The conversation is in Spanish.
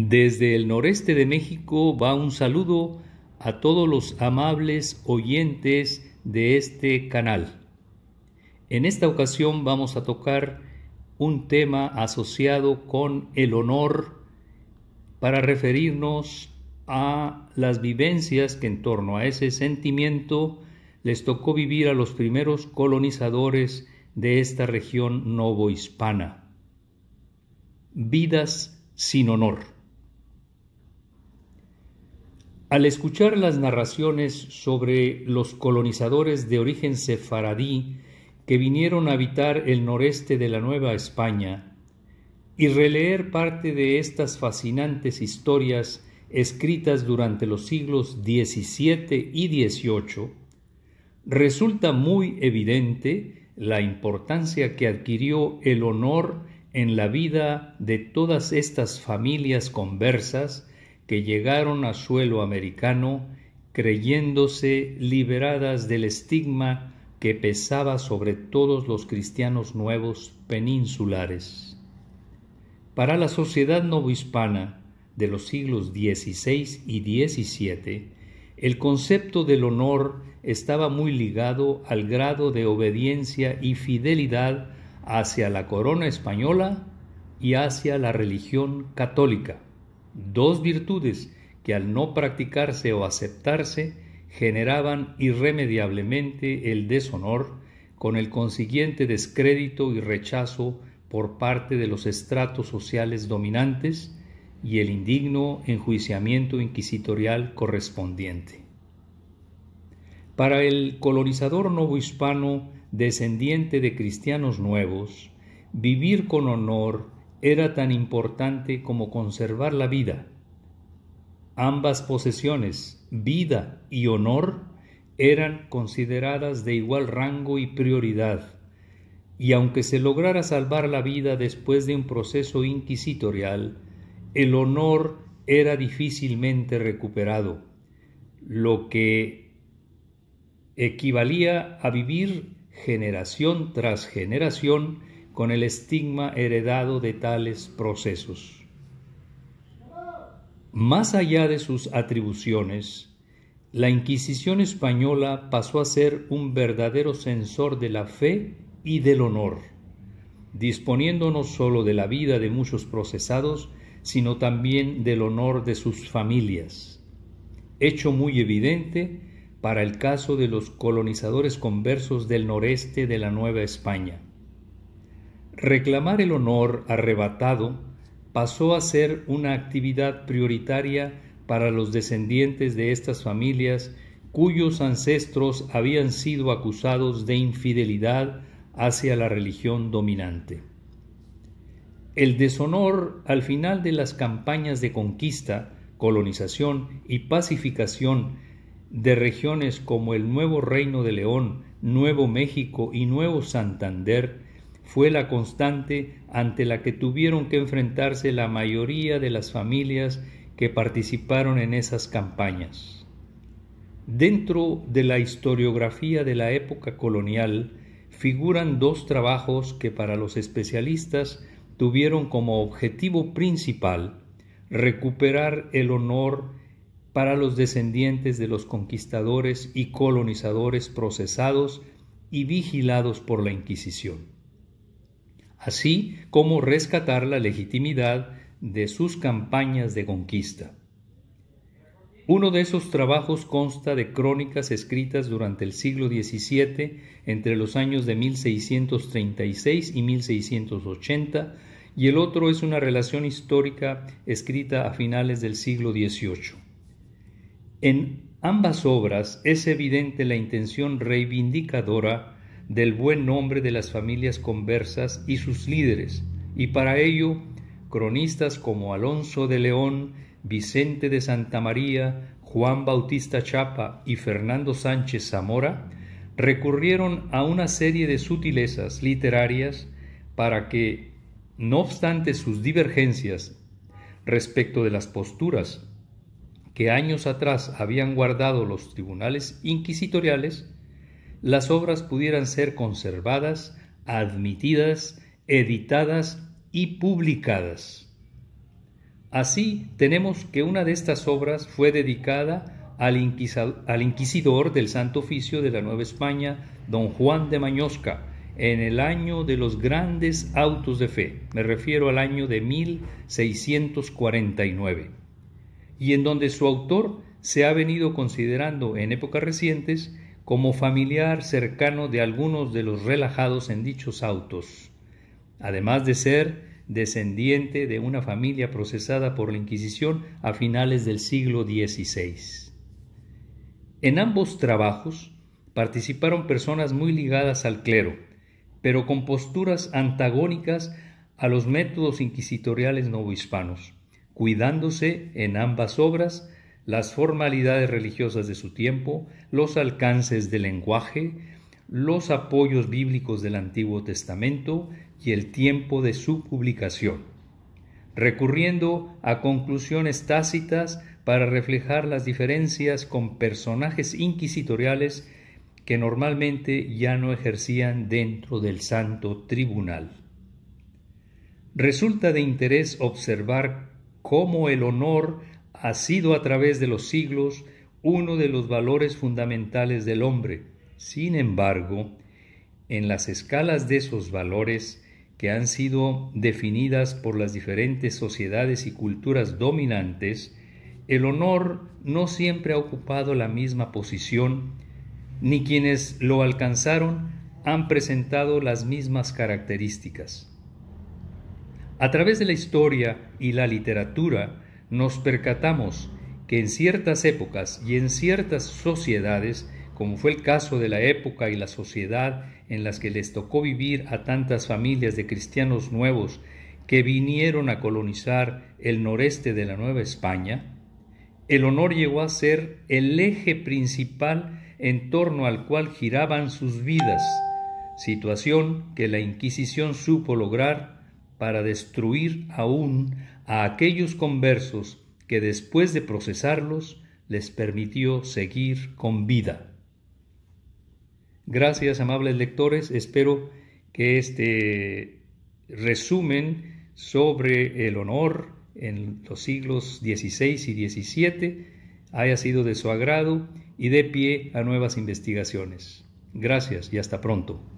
Desde el noreste de México va un saludo a todos los amables oyentes de este canal. En esta ocasión vamos a tocar un tema asociado con el honor para referirnos a las vivencias que en torno a ese sentimiento les tocó vivir a los primeros colonizadores de esta región novohispana. Vidas sin honor. Al escuchar las narraciones sobre los colonizadores de origen sefaradí que vinieron a habitar el noreste de la Nueva España, y releer parte de estas fascinantes historias escritas durante los siglos XVII y XVIII, resulta muy evidente la importancia que adquirió el honor en la vida de todas estas familias conversas que llegaron a suelo americano creyéndose liberadas del estigma que pesaba sobre todos los cristianos nuevos peninsulares. Para la sociedad novohispana de los siglos XVI y XVII, el concepto del honor estaba muy ligado al grado de obediencia y fidelidad hacia la corona española y hacia la religión católica dos virtudes que al no practicarse o aceptarse generaban irremediablemente el deshonor, con el consiguiente descrédito y rechazo por parte de los estratos sociales dominantes y el indigno enjuiciamiento inquisitorial correspondiente. Para el colonizador novohispano descendiente de cristianos nuevos, vivir con honor era tan importante como conservar la vida. Ambas posesiones, vida y honor, eran consideradas de igual rango y prioridad, y aunque se lograra salvar la vida después de un proceso inquisitorial, el honor era difícilmente recuperado, lo que equivalía a vivir generación tras generación con el estigma heredado de tales procesos. Más allá de sus atribuciones, la Inquisición española pasó a ser un verdadero censor de la fe y del honor, disponiendo no sólo de la vida de muchos procesados, sino también del honor de sus familias, hecho muy evidente para el caso de los colonizadores conversos del noreste de la Nueva España Reclamar el honor arrebatado pasó a ser una actividad prioritaria para los descendientes de estas familias cuyos ancestros habían sido acusados de infidelidad hacia la religión dominante. El deshonor al final de las campañas de conquista, colonización y pacificación de regiones como el Nuevo Reino de León, Nuevo México y Nuevo Santander fue la constante ante la que tuvieron que enfrentarse la mayoría de las familias que participaron en esas campañas. Dentro de la historiografía de la época colonial figuran dos trabajos que para los especialistas tuvieron como objetivo principal recuperar el honor para los descendientes de los conquistadores y colonizadores procesados y vigilados por la Inquisición así como rescatar la legitimidad de sus campañas de conquista. Uno de esos trabajos consta de crónicas escritas durante el siglo XVII entre los años de 1636 y 1680, y el otro es una relación histórica escrita a finales del siglo XVIII. En ambas obras es evidente la intención reivindicadora del buen nombre de las familias conversas y sus líderes, y para ello cronistas como Alonso de León, Vicente de Santa María, Juan Bautista Chapa y Fernando Sánchez Zamora recurrieron a una serie de sutilezas literarias para que, no obstante sus divergencias respecto de las posturas que años atrás habían guardado los tribunales inquisitoriales, las obras pudieran ser conservadas, admitidas, editadas y publicadas. Así tenemos que una de estas obras fue dedicada al, inquisidor del Santo Oficio de la Nueva España, don Juan de Mañosca, en el año de los grandes autos de fe, me refiero al año de 1649, y en donde su autor se ha venido considerando en épocas recientes como familiar cercano de algunos de los relajados en dichos autos, además de ser descendiente de una familia procesada por la Inquisición a finales del siglo XVI. En ambos trabajos participaron personas muy ligadas al clero, pero con posturas antagónicas a los métodos inquisitoriales novohispanos, cuidándose en ambas obras las formalidades religiosas de su tiempo, los alcances del lenguaje, los apoyos bíblicos del Antiguo Testamento y el tiempo de su publicación, recurriendo a conclusiones tácitas para reflejar las diferencias con personajes inquisitoriales que normalmente ya no ejercían dentro del Santo Tribunal. Resulta de interés observar cómo el honor ha sido a través de los siglos uno de los valores fundamentales del hombre. Sin embargo, en las escalas de esos valores que han sido definidas por las diferentes sociedades y culturas dominantes, el honor no siempre ha ocupado la misma posición, ni quienes lo alcanzaron han presentado las mismas características. A través de la historia y la literatura, nos percatamos que en ciertas épocas y en ciertas sociedades, como fue el caso de la época y la sociedad en las que les tocó vivir a tantas familias de cristianos nuevos que vinieron a colonizar el noreste de la Nueva España, el honor llegó a ser el eje principal en torno al cual giraban sus vidas, situación que la Inquisición supo lograr para destruir aún a aquellos conversos que después de procesarlos les permitió seguir con vida. Gracias, amables lectores. Espero que este resumen sobre el honor en los siglos XVI y XVII haya sido de su agrado y dé pie a nuevas investigaciones. Gracias y hasta pronto.